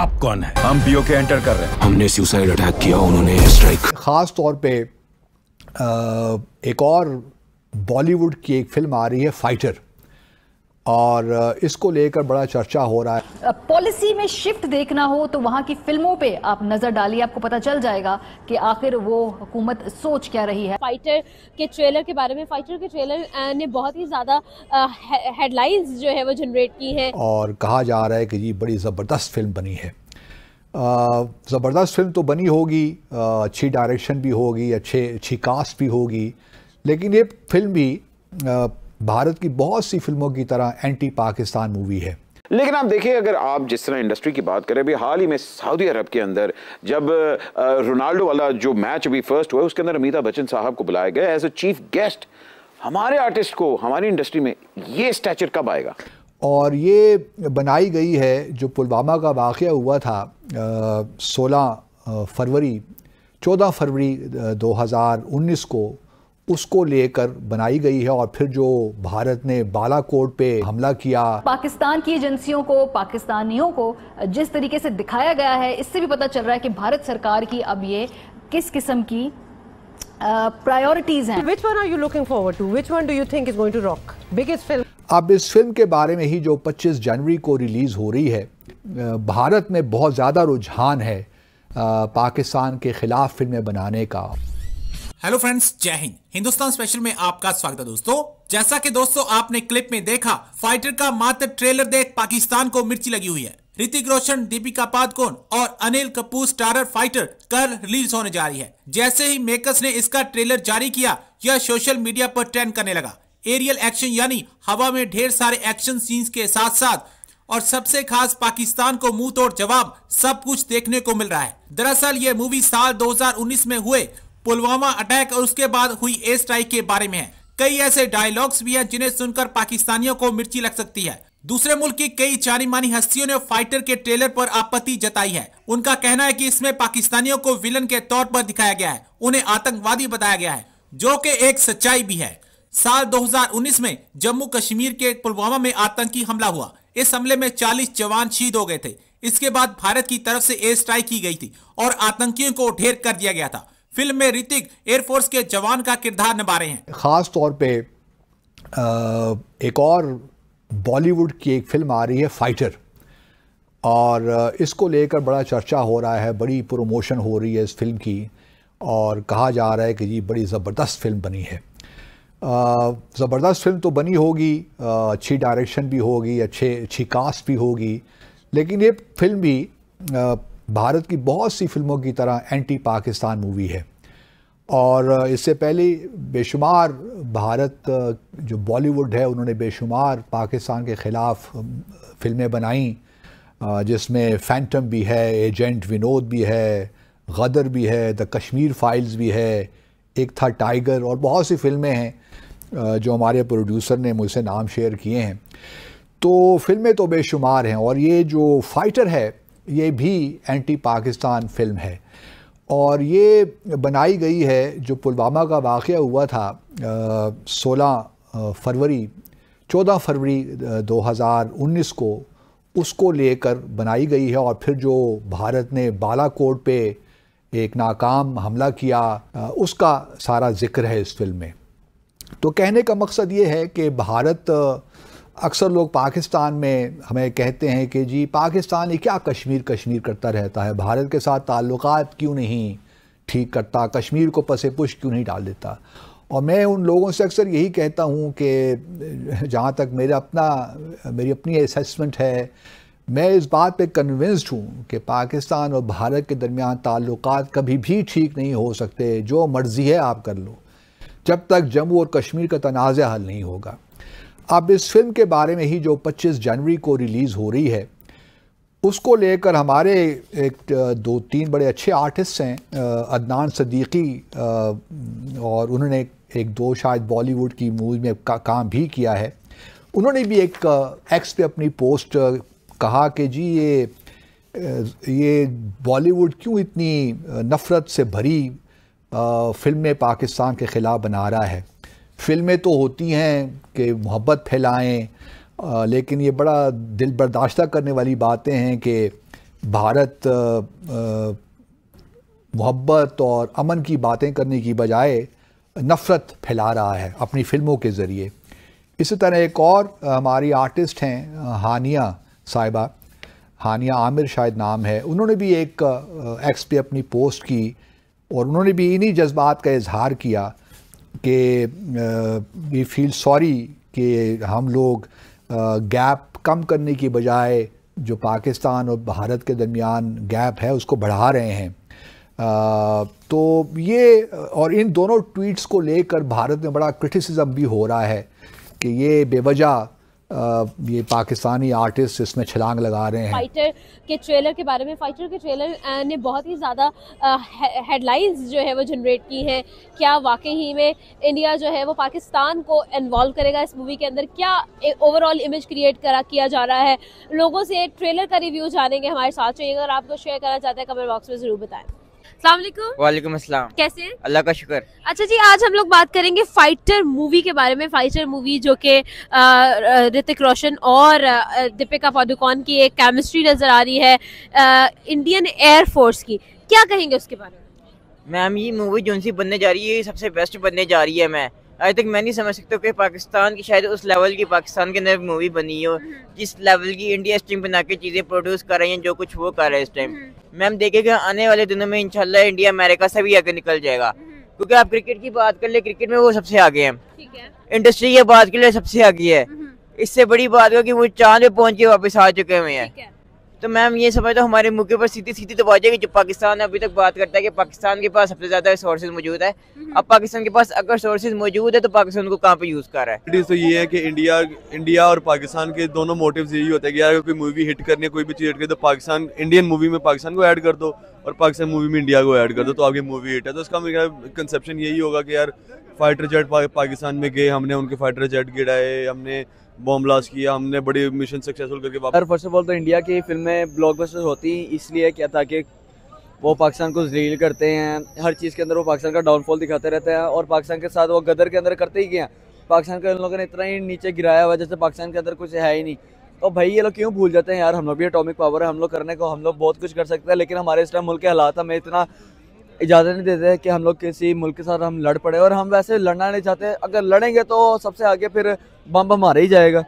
बाप कौन है हम पीओ के एंटर कर रहे हैं हमने सुसाइड अटैक किया उन्होंने स्ट्राइक खास तौर पे एक और बॉलीवुड की एक फिल्म आ रही है फाइटर और इसको लेकर बड़ा चर्चा हो रहा है पॉलिसी में शिफ्ट देखना हो तो वहां की फिल्मों पे आप नजर डालिए आपको पता चल जाएगा कि आखिर वो हुकूमत सोच क्या रही है फाइटर के ट्रेलर के बारे में फाइटर के ट्रेलर ने बहुत ही ज्यादा हेडलाइंस जो है वो जनरेट की है और कहा जा रहा है कि ये बड़ी जबरदस्त फिल्म बनी है ज़बरदस्त फिल्म तो बनी होगी अच्छी डायरेक्शन भी होगी अच्छे अच्छी कास्ट भी होगी लेकिन ये फिल्म भी आ, भारत की बहुत सी फिल्मों की तरह एंटी पाकिस्तान मूवी है लेकिन आप देखिए अगर आप जिस तरह इंडस्ट्री की बात करें अभी हाल ही में सऊदी अरब के अंदर जब रोनाल्डो वाला जो मैच अभी फर्स्ट हुआ उसके अंदर अमिताभ बच्चन साहब को बुलाया गया एज ए चीफ गेस्ट हमारे आर्टिस्ट को हमारी इंडस्ट्री में ये स्टैचर कब आएगा और ये बनाई गई है जो पुलवामा का वाक़ हुआ था सोलह फरवरी चौदह फरवरी दो को उसको लेकर बनाई गई है और फिर जो भारत ने बालाकोट पे हमला किया पाकिस्तान की एजेंसियों को पाकिस्तानियों को जिस तरीके से दिखाया गया है इससे भी पता चल रहा है कि भारत सरकार की अब ये किस किस्म की प्रायोरिटीज हैं which one are you looking forward to which one do you think is going to rock biggest film अब इस फिल्म के बारे में ही जो 25 जनवरी को रिलीज़ हो रही है भारत में बहुत ज़्यादा रुझान है पाकिस्तान के ख़िलाफ़ फिल्में बनाने का हेलो फ्रेंड्स जय हिंद हिंदुस्तान स्पेशल में आपका स्वागत है दोस्तों जैसा कि दोस्तों आपने क्लिप में देखा फाइटर का मात्र ट्रेलर देख पाकिस्तान को मिर्ची लगी हुई है ऋतिक रोशन दीपिका पादकोन और अनिल कपूर स्टारर फाइटर कल रिलीज होने जा रही है जैसे ही मेकर्स ने इसका ट्रेलर जारी किया यह सोशल मीडिया पर ट्रेंड करने लगा एरियल एक्शन यानी हवा में ढेर सारे एक्शन सीन्स के साथ साथ और सबसे खास पाकिस्तान को मुंह तोड़ जवाब सब कुछ देखने को मिल रहा है दरअसल ये मूवी साल 2019 में हुए पुलवामा अटैक और उसके बाद हुई एयर स्ट्राइक के बारे में है कई ऐसे डायलॉग्स भी हैं जिन्हें सुनकर पाकिस्तानियों को मिर्ची लग सकती है दूसरे मुल्क की कई जानी मानी हस्तियों ने फाइटर के ट्रेलर पर आपत्ति जताई है उनका कहना है कि इसमें पाकिस्तानियों को विलन के तौर पर दिखाया गया है उन्हें आतंकवादी बताया गया है जो कि एक सच्चाई भी है साल 2019 में जम्मू कश्मीर के पुलवामा में आतंकी हमला हुआ इस हमले में 40 जवान शहीद हो गए थे इसके बाद भारत की तरफ से एयर स्ट्राइक की गई थी और आतंकियों को ढेर कर दिया गया था फिल्म में ऋतिक एयरफोर्स के जवान का किरदार निभा रहे हैं खास तौर पे एक और बॉलीवुड की एक फिल्म आ रही है फाइटर और इसको लेकर बड़ा चर्चा हो रहा है बड़ी प्रोमोशन हो रही है इस फिल्म की और कहा जा रहा है कि जी बड़ी ज़बरदस्त फिल्म बनी है ज़बरदस्त फिल्म तो बनी होगी अच्छी डायरेक्शन भी होगी अच्छे अच्छी कास्ट भी होगी लेकिन ये फिल्म भी भारत की बहुत सी फिल्मों की तरह एंटी पाकिस्तान मूवी है और इससे पहले बेशुमार भारत जो बॉलीवुड है उन्होंने बेशुमार पाकिस्तान के ख़िलाफ़ फिल्में बनाई जिसमें फैंटम भी है एजेंट विनोद भी है गदर भी है द कश्मीर फाइल्स भी है एक था टाइगर और बहुत सी फिल्में हैं जो हमारे प्रोड्यूसर ने मुझसे नाम शेयर किए हैं तो फिल्में तो बेशुमार हैं और ये जो फाइटर है ये भी एंटी पाकिस्तान फिल्म है और ये बनाई गई है जो पुलवामा का वाक़ हुआ था सोलह फरवरी चौदह फरवरी 2019 को उसको लेकर बनाई गई है और फिर जो भारत ने बालाकोट पे एक नाकाम हमला किया उसका सारा जिक्र है इस फिल्म में तो कहने का मकसद ये है कि भारत अक्सर लोग पाकिस्तान में हमें कहते हैं कि जी पाकिस्तान ये क्या कश्मीर कश्मीर करता रहता है भारत के साथ ताल्लुक क्यों नहीं ठीक करता कश्मीर को पसे पुश क्यों नहीं डाल देता और मैं उन लोगों से अक्सर यही कहता हूँ कि जहाँ तक मेरा अपना मेरी अपनी असेसमेंट है मैं इस बात पे कन्विंस्ड हूँ कि पाकिस्तान और भारत के दरमियान ताल्लुक कभी भी ठीक नहीं हो सकते जो मर्ज़ी है आप कर लो जब तक जम्मू और कश्मीर का तनाज़ हल नहीं होगा अब इस फिल्म के बारे में ही जो 25 जनवरी को रिलीज़ हो रही है उसको लेकर हमारे एक दो तीन बड़े अच्छे आर्टिस्ट हैं अदनान सदीकी और उन्होंने एक दो शायद बॉलीवुड की मूवी में का, काम भी किया है उन्होंने भी एक एक्स पे अपनी पोस्ट कहा कि जी ये ये बॉलीवुड क्यों इतनी नफ़रत से भरी फ़िल्में पाकिस्तान के ख़िलाफ़ बना रहा है फिल्में तो होती हैं कि मोहब्बत फैलाएं लेकिन ये बड़ा दिल बर्दाश्त करने वाली बातें हैं कि भारत मोहब्बत और अमन की बातें करने की बजाय नफ़रत फैला रहा है अपनी फिल्मों के ज़रिए इसी तरह एक और हमारी आर्टिस्ट हैं हानिया साहिबा हानिया आमिर शायद नाम है उन्होंने भी एक एक्स पे अपनी पोस्ट की और उन्होंने भी इन्हीं जज्बात का इजहार किया कि वी फील सॉरी कि हम लोग गैप कम करने की बजाय जो पाकिस्तान और भारत के दरमियान गैप है उसको बढ़ा रहे हैं आ, तो ये और इन दोनों ट्वीट्स को लेकर भारत में बड़ा क्रिटिसिज्म भी हो रहा है कि ये बेवजह आ, ये पाकिस्तानी आर्टिस्ट इसमें छलांग लगा रहे हैं फाइटर के ट्रेलर के बारे में फाइटर के ट्रेलर ने बहुत ही ज़्यादा हेडलाइंस जो है वो जनरेट की हैं क्या वाकई ही में इंडिया जो है वो पाकिस्तान को इन्वॉल्व करेगा इस मूवी के अंदर क्या ओवरऑल इमेज क्रिएट करा किया जा रहा है लोगों से ट्रेलर का रिव्यू जानेंगे हमारे साथ चाहिए अगर आपको शेयर करना चाहते हैं कमेंट बॉक्स में ज़रूर बताएं वालेकुम अस्सलाम कैसे हैं अल्लाह का शुक्र अच्छा जी आज हम लोग बात करेंगे फाइटर मूवी के बारे में फाइटर मूवी जो कि ऋतिक रोशन और दीपिका पादुकोण की एक केमिस्ट्री नजर आ रही है आ, इंडियन एयर फोर्स की क्या कहेंगे उसके बारे में मैम ये मूवी जो बनने जा रही है ये सबसे बेस्ट बनने जा रही है मैं आज तक मैं नहीं समझ सकता कि पाकिस्तान की शायद उस लेवल की पाकिस्तान के अंदर मूवी बनी हो हम्म। जिस लेवल की इंडिया इस टाइम बना के चीज़ें प्रोड्यूस कर रही हैं जो कुछ वो कर रहे हैं इस टाइम मैम देखेगा आने वाले दिनों में इंशाल्लाह इंडिया अमेरिका से भी आगे निकल जाएगा हम्म। क्योंकि आप क्रिकेट की बात कर ले क्रिकेट में वो सबसे आगे हैं है। इंडस्ट्री की बात कर ले सबसे आगे है हम्म। इससे बड़ी बात है कि वो चांद पे पहुंच के वापस आ चुके हुए हैं तो मैम ये समझता तो हमारे मुख्य पर सीधी सीधी दबा तो जाएगी जो पाकिस्तान अभी तक बात करता है कि पाकिस्तान के पास सबसे ज़्यादा रिसोर्सेज मौजूद है हम्म। अब पाकिस्तान के पास अगर सोर्सेज मौजूद है तो पाकिस्तान को कहाँ पे यूज़ कर रहा है तो ये है कि इंडिया इंडिया और पाकिस्तान के दोनों मोटिव यही होते हैं कि यार कोई मूवी हिट करनी है कोई भी चीज़ हिट करनी तो पाकिस्तान इंडियन मूवी में पाकिस्तान को एड कर दो और पाकिस्तान मूवी में इंडिया को ऐड कर दो तो आपकी मूवी हिट है तो उसका मेरा कंसेप्शन यही होगा कि यार फाइटर जेट पा, पाकिस्तान में गए हमने उनके फाइटर जेट गिराए हमने बॉम्ब ब्लास्ट किया हमने बड़ी मिशन सक्सेसफुल करके वापस फर्स्ट ऑफ ऑल तो इंडिया की फिल्में ब्लॉकबस्टर होती इसलिए क्या था कि वो पाकिस्तान को जलील करते हैं हर चीज़ के अंदर वो पाकिस्तान का डाउनफॉल दिखाते रहते हैं और पाकिस्तान के साथ वो गदर के अंदर करते ही गए पाकिस्तान के उन लोगों ने इतना ही नीचे गिराया हुआ जैसे पाकिस्तान के अंदर कुछ है ही नहीं तो भाई ये लोग क्यों भूल जाते हैं यार हम लोग भी अटोमिक पावर है हम लोग करने को हम लोग बहुत कुछ कर सकते हैं लेकिन हमारे इस टाइम मुल्क के हालात हमें इतना इजाज़त नहीं देते कि हम लोग किसी मुल्क के साथ हम लड़ पड़े और हम वैसे लड़ना नहीं चाहते अगर लड़ेंगे तो सबसे आगे फिर बम हमारे ही जाएगा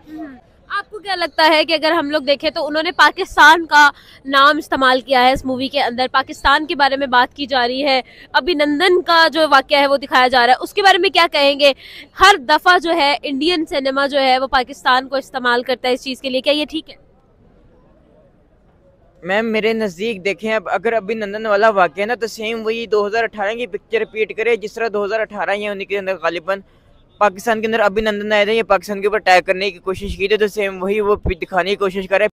आपको क्या लगता है कि अगर हम लोग देखें तो उन्होंने पाकिस्तान का नाम इस्तेमाल किया है इस मूवी के अंदर पाकिस्तान के बारे में बात की जा रही है अभिनंदन का जो वाक्य है वो दिखाया जा रहा है उसके बारे में क्या कहेंगे हर दफ़ा जो है इंडियन सिनेमा जो है वो पाकिस्तान को इस्तेमाल करता है इस चीज़ के लिए क्या ये ठीक है मैम मेरे नज़दीक देखें अब अगर अभिनंदन वाला वाक्य है ना तो सेम वही 2018 की पिक्चर रिपीट करे जिस तरह 2018 या उन्हीं के अंदर गालिबा पाकिस्तान के अंदर अभिनंदन आए थे ये पाकिस्तान के ऊपर अटैक करने की कोशिश की थी तो सेम वही वो दिखाने की कोशिश कर रहे